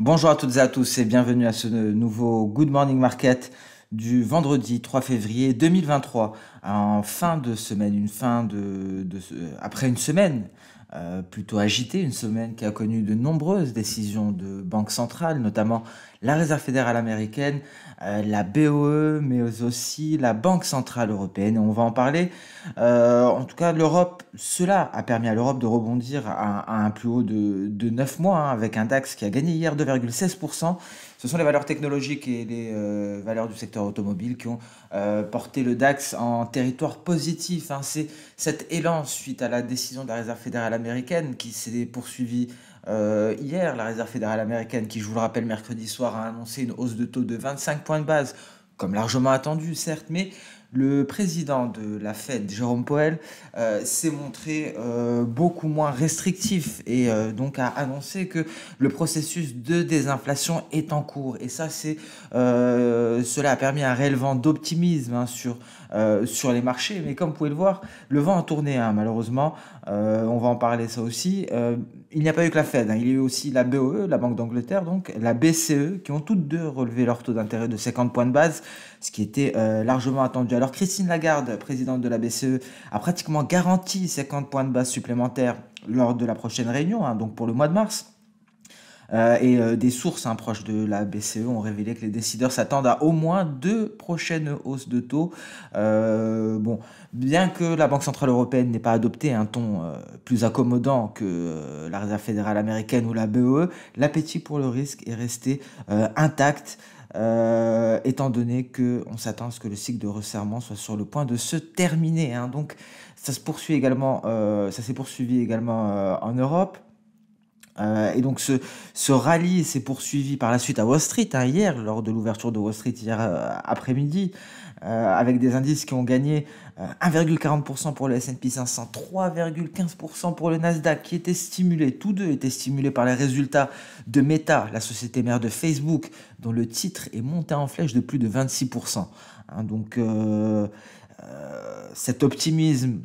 Bonjour à toutes et à tous et bienvenue à ce nouveau Good Morning Market du vendredi 3 février 2023, en fin de semaine, une fin de, de euh, après une semaine euh, plutôt agitée, une semaine qui a connu de nombreuses décisions de banques centrales, notamment la Réserve fédérale américaine, euh, la BOE, mais aussi la Banque centrale européenne. on va en parler. Euh, en tout cas, l'Europe, cela a permis à l'Europe de rebondir à, un plus haut de, 9 mois, hein, avec un DAX qui a gagné hier 2,16% ce sont les valeurs technologiques et les euh, valeurs du secteur automobile qui ont euh, porté le DAX en territoire positif. Hein. C'est cet élan suite à la décision de la Réserve fédérale américaine qui s'est poursuivie euh, hier. La Réserve fédérale américaine qui, je vous le rappelle, mercredi soir a annoncé une hausse de taux de 25 points de base, comme largement attendu certes, mais le président de la Fed, Jérôme Powell, euh, s'est montré euh, beaucoup moins restrictif et euh, donc a annoncé que le processus de désinflation est en cours. Et ça, c'est cela a permis un vent d'optimisme hein, sur euh, sur les marchés. Mais comme vous pouvez le voir, le vent a tourné, hein, malheureusement. Euh, on va en parler ça aussi. Euh, il n'y a pas eu que la Fed, hein. il y a eu aussi la BOE, la Banque d'Angleterre, donc la BCE, qui ont toutes deux relevé leur taux d'intérêt de 50 points de base, ce qui était largement attendu. Alors Christine Lagarde, présidente de la BCE, a pratiquement garanti 50 points de base supplémentaires lors de la prochaine réunion, hein, donc pour le mois de mars. Euh, et euh, des sources hein, proches de la BCE ont révélé que les décideurs s'attendent à au moins deux prochaines hausses de taux. Euh, bon, bien que la Banque centrale européenne n'ait pas adopté un ton plus accommodant que la Réserve fédérale américaine ou la BEE, e, l'appétit pour le risque est resté intact. étant donné qu'on s'attend à ce que le cycle de resserrement soit sur le point de se terminer. Hein. Donc ça se poursuit également, ça s'est poursuivi également en Europe. Euh, et donc ce, rallye s'est poursuivi par la suite à Wall Street, hein, hier, lors de l'ouverture de Wall Street hier euh, après-midi, euh, avec des indices qui ont gagné 1,40% pour le SP 500, 3,15% pour le Nasdaq, qui étaient stimulés, tous deux étaient stimulés par les résultats de Meta, la société mère de Facebook, dont le titre est monté en flèche de plus de 26%. Hein, donc cet optimisme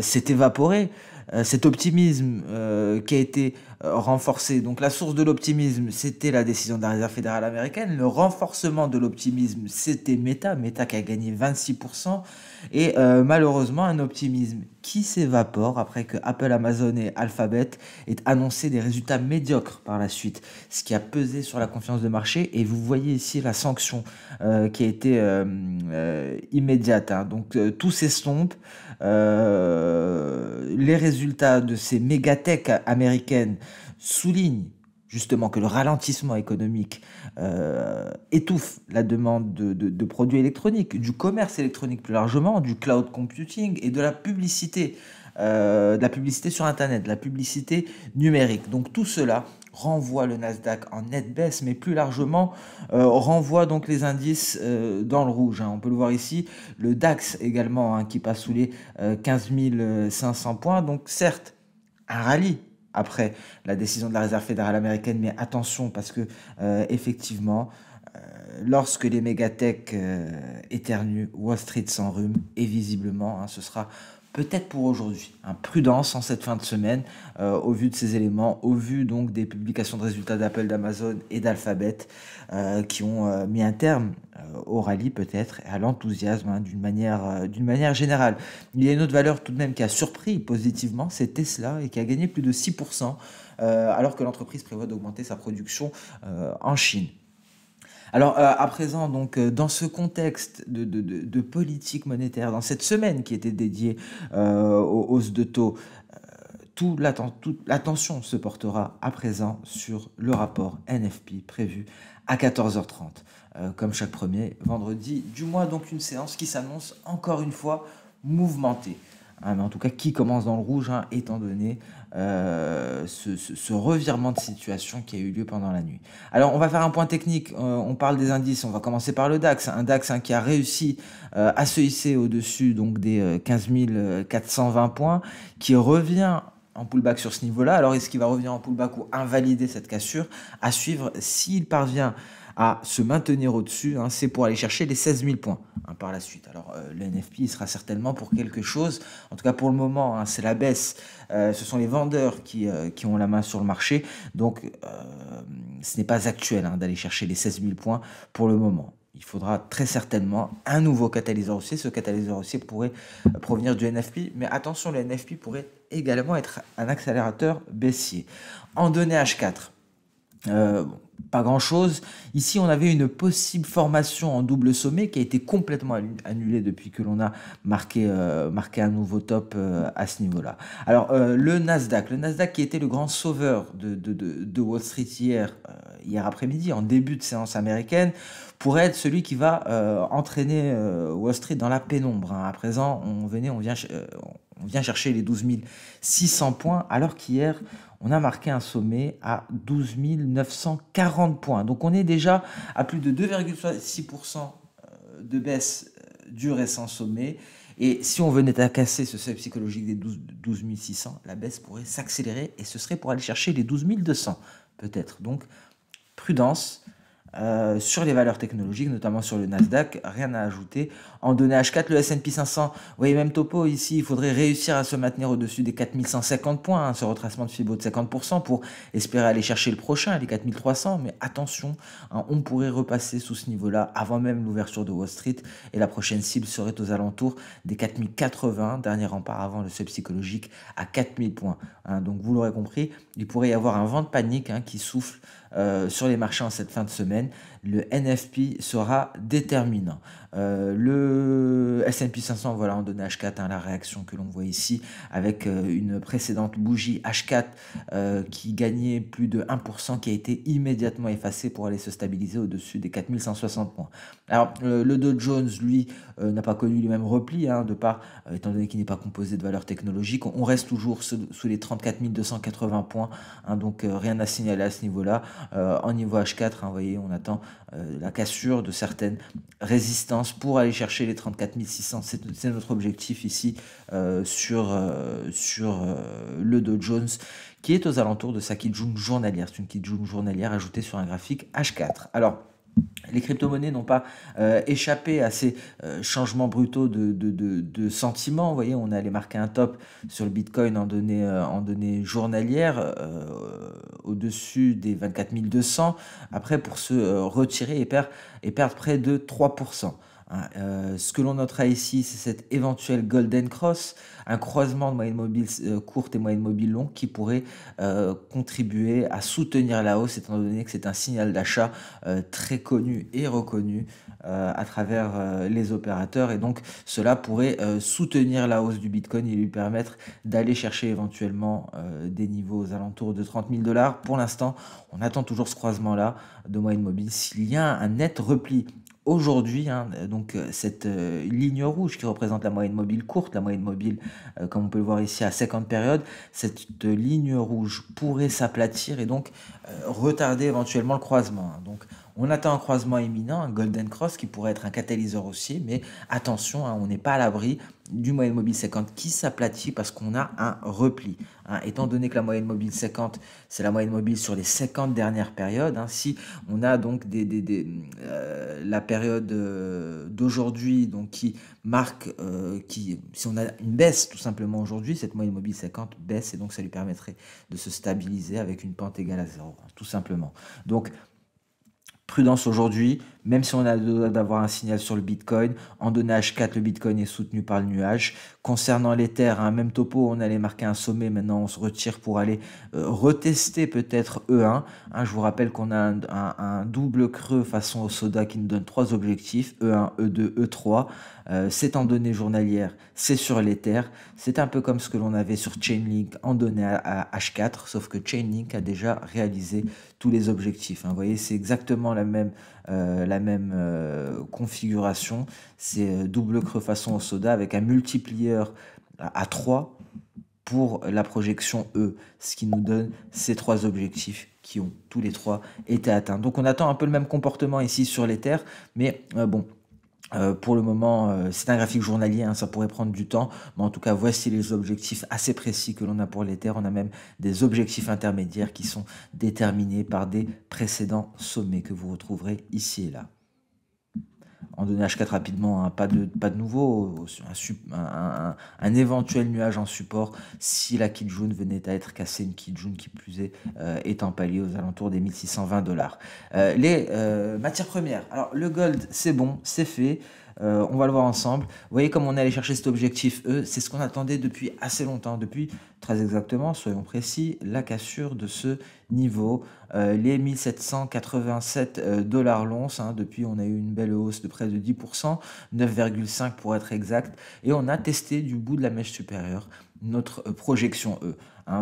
s'est évaporé. Euh, cet optimisme euh, qui a été euh, renforcé. Donc la source de l'optimisme, c'était la décision de la Réserve fédérale américaine. Le renforcement de l'optimisme, c'était Meta, Meta qui a gagné 26%, et malheureusement un optimisme qui s'évapore après que Apple, Amazon et Alphabet aient annoncé des résultats médiocres par la suite, ce qui a pesé sur la confiance de marché. Et vous voyez ici la sanction euh, qui a été euh, euh, immédiate. Hein. Donc tout s'estompe. les résultats de ces tech américaines soulignent justement que le ralentissement économique euh, étouffe la demande de, produits électroniques, du commerce électronique plus largement, du cloud computing et de la publicité, euh, de la publicité sur Internet, de la publicité numérique. Donc tout cela renvoie le Nasdaq en net baisse, mais plus largement euh, renvoie donc les indices dans le rouge. Hein. On peut le voir ici, le DAX également hein, qui passe sous les 15 500 points. Donc certes, un rallye après la décision de la réserve fédérale américaine, mais attention parce que euh, effectivement, euh, lorsque les mégatech euh, éternuent, Wall Street s'enrhume et visiblement, hein, ce sera peut-être pour aujourd'hui. Hein. prudence en cette fin de semaine euh, au vu de ces éléments, au vu donc des publications de résultats d'Apple, d'Amazon et d'Alphabet euh, qui ont euh, mis un terme au rallye peut-être à l'enthousiasme hein, d'une manière, d'une manière générale. Il y a une autre valeur tout de même qui a surpris positivement, c'est Tesla et qui a gagné plus de 6% alors que l'entreprise prévoit d'augmenter sa production en Chine. Alors euh, à présent, donc euh, dans ce contexte de, politique monétaire, dans cette semaine qui était dédiée euh, aux hausses de taux, toute l'attention se portera à présent sur le rapport NFP prévu à 14h30, comme chaque premier vendredi du mois. Donc une séance qui s'annonce encore une fois mouvementée. Hein, mais en tout cas qui commence dans le rouge, hein, étant donné euh, ce, revirement de situation qui a eu lieu pendant la nuit. Alors on va faire un point technique, euh, on parle des indices, on va commencer par le DAX, un DAX hein, qui a réussi euh, à se hisser au-dessus donc des 15 420 points, qui revient en pullback sur ce niveau-là. Alors est-ce qu'il va revenir en pullback ou invalider cette cassure À suivre s'il parvient à se maintenir au-dessus, hein, c'est pour aller chercher les 16 000 points hein, par la suite. Alors euh, le NFP sera certainement pour quelque chose, en tout cas pour le moment, hein, c'est la baisse. Euh, ce sont les vendeurs qui, euh, qui, ont la main sur le marché, donc ce n'est pas actuel d'aller chercher les 16 000 points pour le moment. Il faudra très certainement un nouveau catalyseur haussier. Ce catalyseur haussier pourrait provenir du NFP, mais attention, le NFP pourrait également être un accélérateur baissier. En données H4, pas grand-chose. Ici, on avait une possible formation en double sommet qui a été complètement annulée depuis que l'on a marqué, euh, marqué un nouveau top euh, à ce niveau-là. Alors, euh, le Nasdaq, le Nasdaq qui était le grand sauveur de, Wall Street hier, hier après-midi, en début de séance américaine, pourrait être celui qui va entraîner Wall Street dans la pénombre. Hein. À présent, on venait, on vient on vient chercher les 12 600 points, alors qu'hier, on a marqué un sommet à 12 940 points. Donc on est déjà à plus de 2,6% euh, de baisse euh, du récent sommet. Et si on venait à casser ce seuil psychologique des 12, 600, la baisse pourrait s'accélérer et ce serait pour aller chercher les 12 200 peut-être. Donc prudence. Euh, sur les valeurs technologiques, notamment sur le Nasdaq, rien à ajouter en données H4, le S&P 500, vous voyez même topo ici, il faudrait réussir à se maintenir au-dessus des 4150 points, hein, ce retracement de Fibo de 50% pour espérer aller chercher le prochain, les 4300, mais attention, hein, on pourrait repasser sous ce niveau-là avant même l'ouverture de Wall Street et la prochaine cible serait aux alentours des 4080, dernier rempart avant le seuil psychologique à 4000 points. Hein. donc vous l'aurez compris, il pourrait y avoir un vent de panique qui souffle euh, sur les marchés en cette fin de semaine le NFP sera déterminant. Euh, le S&P 500, voilà, en donné H4, hein, la réaction que l'on voit ici, avec euh, une précédente bougie H4 euh, qui gagnait plus de 1%, qui a été immédiatement effacée pour aller se stabiliser au-dessus des 4160 points. Alors, le Dow Jones, lui, n'a pas connu les mêmes replis, hein, de part, étant donné qu'il n'est pas composé de valeurs technologiques, on reste toujours sous, les 34 280 points, hein, donc rien à signaler à ce niveau-là. en niveau H4, vous voyez, on attend euh, la cassure de certaines résistances pour aller chercher les 34 600. C'est notre objectif ici euh, sur, euh, sur le Dow Jones qui est aux alentours de sa Kijun journalière. C'est une Kijun journalière ajoutée sur un graphique H4. Alors, les crypto-monnaies n'ont pas euh, échappé à ces euh, changements brutaux de, sentiments. Vous voyez, on allait marquer un top sur le Bitcoin en données, euh, journalières au-dessus des 24 200, après pour se retirer et, et perdre près de 3%. Hein, euh, ce que l'on notera ici, c'est cette éventuelle Golden Cross, un croisement de moyenne mobile euh, courte et moyenne mobile longue qui pourrait euh, contribuer à soutenir la hausse, étant donné que c'est un signal d'achat très connu et reconnu à travers les opérateurs. Et donc, cela pourrait soutenir la hausse du Bitcoin et lui permettre d'aller chercher éventuellement des niveaux aux alentours de 30 000 dollars. Pour l'instant, on attend toujours ce croisement-là de moyenne mobile. S'il y a un net repli aujourd'hui, hein, donc euh, cette euh, ligne rouge qui représente la moyenne mobile courte, la moyenne mobile, euh, comme on peut le voir ici, à 50 périodes, cette ligne rouge pourrait s'aplatir et donc retarder éventuellement le croisement. Hein. Donc on attend un croisement imminent, un Golden Cross qui pourrait être un catalyseur aussi, mais attention, hein, on n'est pas à l'abri du moyenne mobile 50 qui s'aplatit parce qu'on a un repli. Hein. étant donné que la moyenne mobile 50, c'est la moyenne mobile sur les 50 dernières périodes, hein, si on a donc des, euh, la période euh, d'aujourd'hui donc qui marque, euh, qui, si on a une baisse tout simplement aujourd'hui, cette moyenne mobile 50 baisse et donc ça lui permettrait de se stabiliser avec une pente égale à zéro, tout simplement. Donc prudence aujourd'hui même si on a droit d'avoir un signal sur le Bitcoin. En données H4, le Bitcoin est soutenu par le nuage. Concernant l'Ether, un même topo, on allait marquer un sommet. Maintenant, on se retire pour aller euh, retester peut-être E1. Hein, je vous rappelle qu'on a un, double creux façon au soda qui nous donne trois objectifs, E1, E2, E3. c'est en données journalières, c'est sur l'Ether. C'est un peu comme ce que l'on avait sur Chainlink en données à, H4, sauf que Chainlink a déjà réalisé tous les objectifs. Hein. Vous voyez, c'est exactement la même euh, la même euh, configuration. C'est euh, double creux façon au soda avec un multiplier à 3 pour la projection E, ce qui nous donne ces trois objectifs qui ont tous les trois été atteints. Donc on attend un peu le même comportement ici sur les terres, mais bon, euh, pour le moment, euh, c'est un graphique journalier, hein, ça pourrait prendre du temps, mais en tout cas, voici les objectifs assez précis que l'on a pour les On a même des objectifs intermédiaires qui sont déterminés par des précédents sommets que vous retrouverez ici et là en donner H4 rapidement, un hein, pas, de, pas de nouveau, un, un, éventuel nuage en support si la Kijun venait à être cassée, une Kijun qui plus est, euh, est palier palier aux alentours des 1620 dollars. Euh, les euh, matières premières, alors le gold c'est bon, c'est fait, euh, on va le voir ensemble. Vous voyez comme on est allé chercher cet objectif E, c'est ce qu'on attendait depuis assez longtemps, depuis très exactement, soyons précis, la cassure de ce niveau, euh, les 1787 euh, dollars l'once, hein, depuis on a eu une belle hausse de près de 10%, 9,5 pour être exact, et on a testé du bout de la mèche supérieure notre euh, projection E.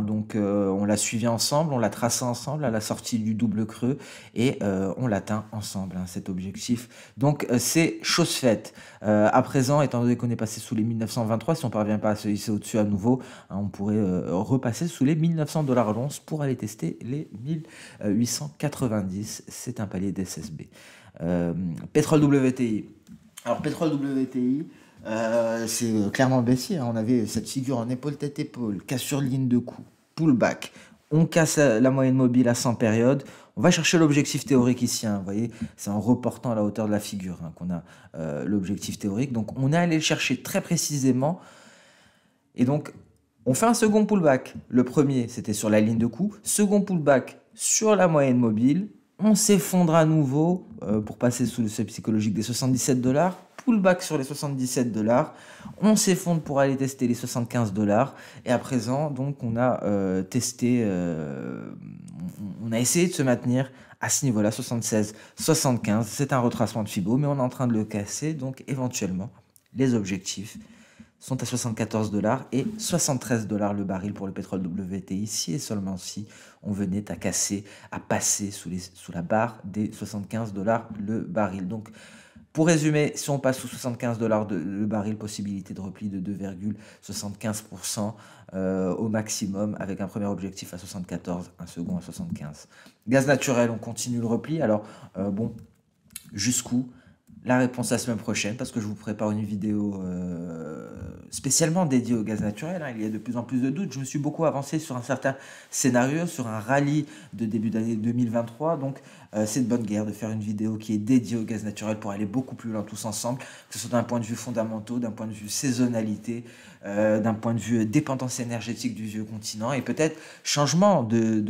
donc euh, on la suivi ensemble, on la tracé ensemble à la sortie du double creux et euh, on l'atteint ensemble, hein, cet objectif. Donc c'est chose faite. à présent, étant donné qu'on est passé sous les 1923, si on ne parvient pas à se hisser au-dessus à nouveau, hein, on pourrait repasser sous les 1900 dollars l'once pour aller tester les 1890. C'est un palier d'SSB. pétrole WTI. Alors pétrole WTI. Euh, c'est euh, clairement baissier. Hein. On avait cette figure en épaule-tête-épaule, cassure ligne de coup, pullback. On casse la moyenne mobile à 100 périodes. On va chercher l'objectif théorique ici. Hein. Vous voyez, c'est en reportant à la hauteur de la figure hein, qu'on a euh, l'objectif théorique. Donc, on est allé le chercher très précisément. Et donc, on fait un second pullback. Le premier, c'était sur la ligne de coup. Second pullback sur la moyenne mobile. On s'effondre à nouveau pour passer sous le seuil psychologique des 77 dollars pullback sur les 77 dollars. On s'effondre pour aller tester les 75 dollars. Et à présent, donc, on a euh, testé, euh, on a essayé de se maintenir à ce niveau-là, 76, 75. C'est un retracement de Fibo, mais on est en train de le casser. Donc, éventuellement, les objectifs sont à 74 dollars et 73 dollars le baril pour le pétrole WT ici, et seulement si on venait à casser, à passer sous, sous la barre des 75 dollars le baril. Donc pour résumer, si on passe sous 75 dollars le baril, possibilité de repli de 2,75% euh, au maximum, avec un premier objectif à 74, un second à 75. Gaz naturel, on continue le repli. Alors, euh, bon, jusqu'où la réponse la semaine prochaine parce que je vous prépare une vidéo euh, spécialement dédiée au gaz naturel. Hein. Il y a de plus en plus de doutes. Je me suis beaucoup avancé sur un certain scénario, sur un rallye de début d'année 2023. Donc euh, c'est de bonne guerre de faire une vidéo qui est dédiée au gaz naturel pour aller beaucoup plus loin tous ensemble, que ce soit d'un point de vue fondamental, d'un point de vue saisonnalité, euh, d'un point de vue dépendance énergétique du vieux continent et peut-être changement de,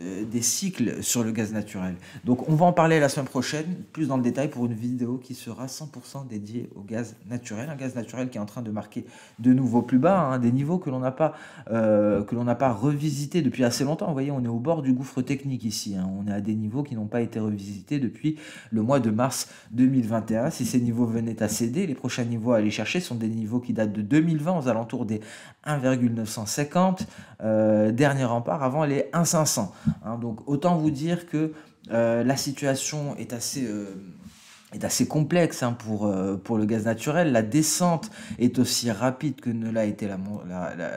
euh, des cycles sur le gaz naturel. Donc on va en parler la semaine prochaine, plus dans le détail pour une vidéo qui sera 100% dédiée au gaz naturel, un gaz naturel qui est en train de marquer de nouveau plus bas, hein, des niveaux que l'on n'a pas, que pas revisité depuis assez longtemps. Vous voyez, on est au bord du gouffre technique ici, hein. on est à des niveaux qui n'ont pas été revisités depuis le mois de mars 2021. Si ces niveaux venaient à céder, les prochains niveaux à aller chercher sont des niveaux qui datent de 2020 aux alentours des 1,950, euh, dernier rempart avant les 1,500. Hein, donc autant vous dire que euh, la situation est assez... Euh, est assez complexe hein, pour, euh, pour le gaz naturel. La descente est aussi rapide que ne l'a été la,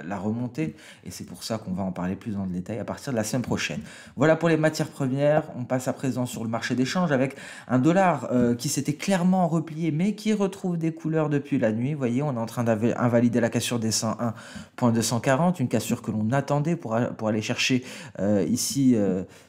la, remontée, et c'est pour ça qu'on va en parler plus dans le détail à partir de la semaine prochaine. Voilà pour les matières premières, on passe à présent sur le marché d'échange avec un dollar euh, qui s'était clairement replié, mais qui retrouve des couleurs depuis la nuit. Vous voyez, on est en train d'invalider la cassure des 101.240, une cassure que l'on attendait pour, aller chercher euh, ici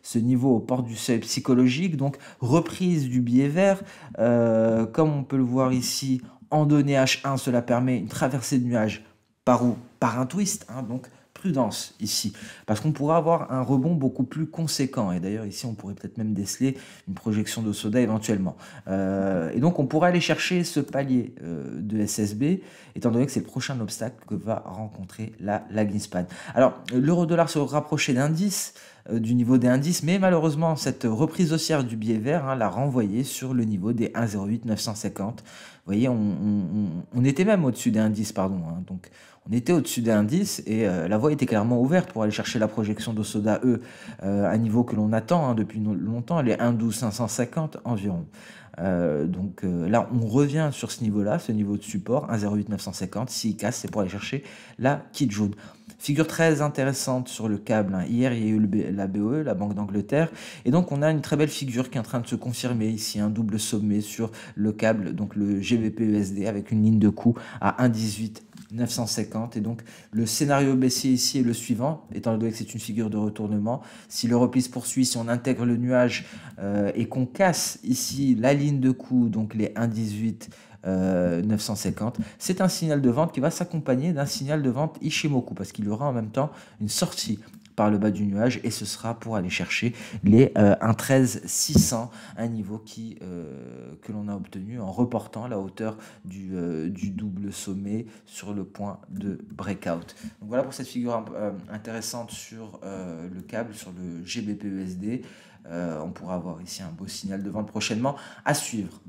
ce niveau au port du seuil psychologique, donc reprise du billet vert. Euh, comme on peut le voir ici, en données H1, cela permet une traversée de nuages par où Par un twist, hein, donc prudence ici, parce qu'on pourrait avoir un rebond beaucoup plus conséquent. Et d'ailleurs, ici, on pourrait peut-être même déceler une projection de soda éventuellement. Euh, et donc, on pourrait aller chercher ce palier euh, de SSB, étant donné que c'est le prochain obstacle que va rencontrer la Laginspan. Alors, l'euro-dollar se rapprochait d'indice. Euh, du niveau des indices, mais malheureusement, cette reprise haussière du biais vert hein, l'a renvoyé sur le niveau des 1,08950. Vous voyez, on, était même au-dessus des indices, pardon. Hein. donc, on était au-dessus des indices et euh, la voie était clairement ouverte pour aller chercher la projection de Soda E, euh, à un niveau que l'on attend hein, depuis longtemps, les 1,12550 environ. Euh, donc euh, là, on revient sur ce niveau-là, ce niveau de support, 1,08950. S'il casse, c'est pour aller chercher la kit jaune. Figure très intéressante sur le câble. Hein. Hier, il y a eu la BOE, la Banque d'Angleterre. Et donc, on a une très belle figure qui est en train de se confirmer ici, un double sommet sur le câble, donc le gbp e avec une ligne de coût à 1,18 950 Et donc, le scénario baissier ici est le suivant, étant donné que c'est une figure de retournement. Si le repli se poursuit, si on intègre le nuage euh, et qu'on casse ici la ligne de coup, donc les 1,18 950, euh, c'est un signal de vente qui va s'accompagner d'un signal de vente Ishimoku, parce qu'il y aura en même temps une sortie le bas du nuage et ce sera pour aller chercher les euh, 1.13.600, un niveau qui, euh, que l'on a obtenu en reportant la hauteur euh, du, double sommet sur le point de breakout. Donc voilà pour cette figure euh, intéressante sur le câble, sur le gbp GBPUSD. E on pourra avoir ici un beau signal de vente prochainement à suivre.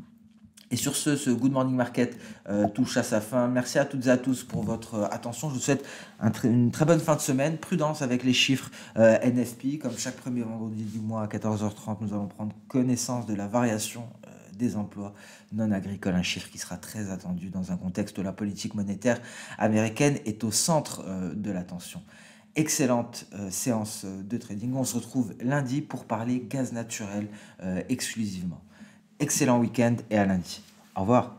Et sur ce, ce Good Morning Market euh, touche à sa fin. Merci à toutes et à tous pour votre euh, attention. Je vous souhaite une très bonne fin de semaine. Prudence avec les chiffres euh, NFP. Comme chaque premier vendredi du mois à 14h30, nous allons prendre connaissance de la variation des emplois non agricoles, un chiffre qui sera très attendu dans un contexte où la politique monétaire américaine est au centre de l'attention. Excellente séance de trading. On se retrouve lundi pour parler gaz naturel exclusivement. Excellent week-end et à lundi. Au revoir.